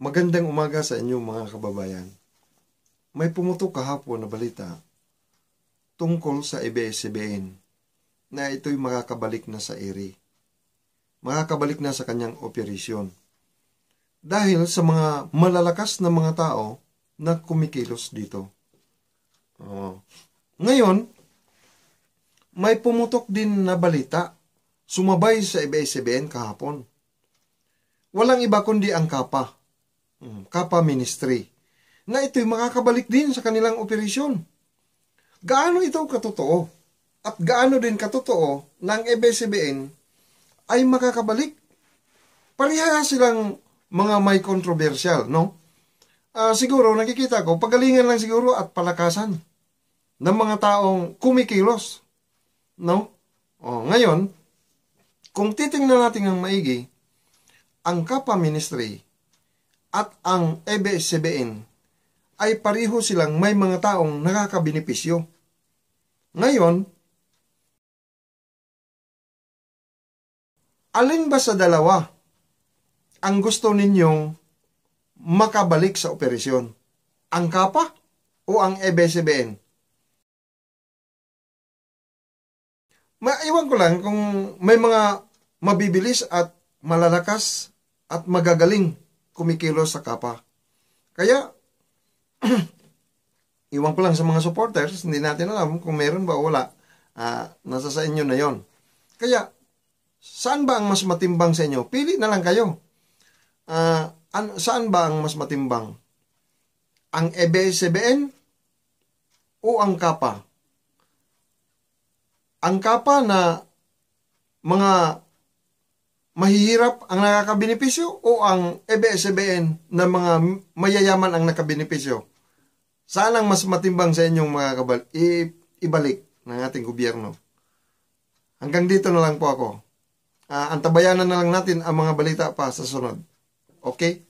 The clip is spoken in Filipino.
Magandang umaga sa inyo mga kababayan. May pumutok kahapon na balita tungkol sa ABS-CBN na ito'y makakabalik na sa eri. Makakabalik na sa kanyang operasyon. Dahil sa mga malalakas na mga tao na kumikilos dito. Oh. Ngayon, may pumutok din na balita sumabay sa ABS-CBN kahapon. Walang iba kundi ang kapa Mm, Kappa Ministry, na ito'y makakabalik din sa kanilang operasyon. Gaano ito katotoo? At gaano din katotoo ng abs ay makakabalik? Pariha silang mga may controversial, no? Uh, siguro, nakikita ko, pagalingan lang siguro at palakasan ng mga taong kumikilos, no? O, oh, ngayon, kung titingnan natin ang maigi, ang Kappa Ministry at ang EBSBN ay pariho silang may mga taong nakakabenepisyo. Ngayon, alin ba sa dalawa ang gusto ninyong makabalik sa operasyon? Ang kapa o ang EBSBN? cbn Maiwan ko lang kung may mga mabibilis at malalakas at magagaling kumikilos sa kapa. Kaya, iwan ko lang sa mga supporters, hindi natin alam kung meron ba o wala. Uh, nasa sa inyo na yon. Kaya, saan ba ang mas matimbang sa inyo? Pili na lang kayo. Uh, an, saan ba ang mas matimbang? Ang EBS-CBN o ang KAPA? Ang KAPA na mga mahihirap ang nakakabenepisyo o ang EBSBN cbn na mga mayayaman ang nakabenepisyo? Saan ang mas matimbang sa inyong mga kabal I- ibalik ng ating gobyerno? Hanggang dito na lang po ako. Uh, antabayanan na lang natin ang mga balita pa sa sunod. Okay?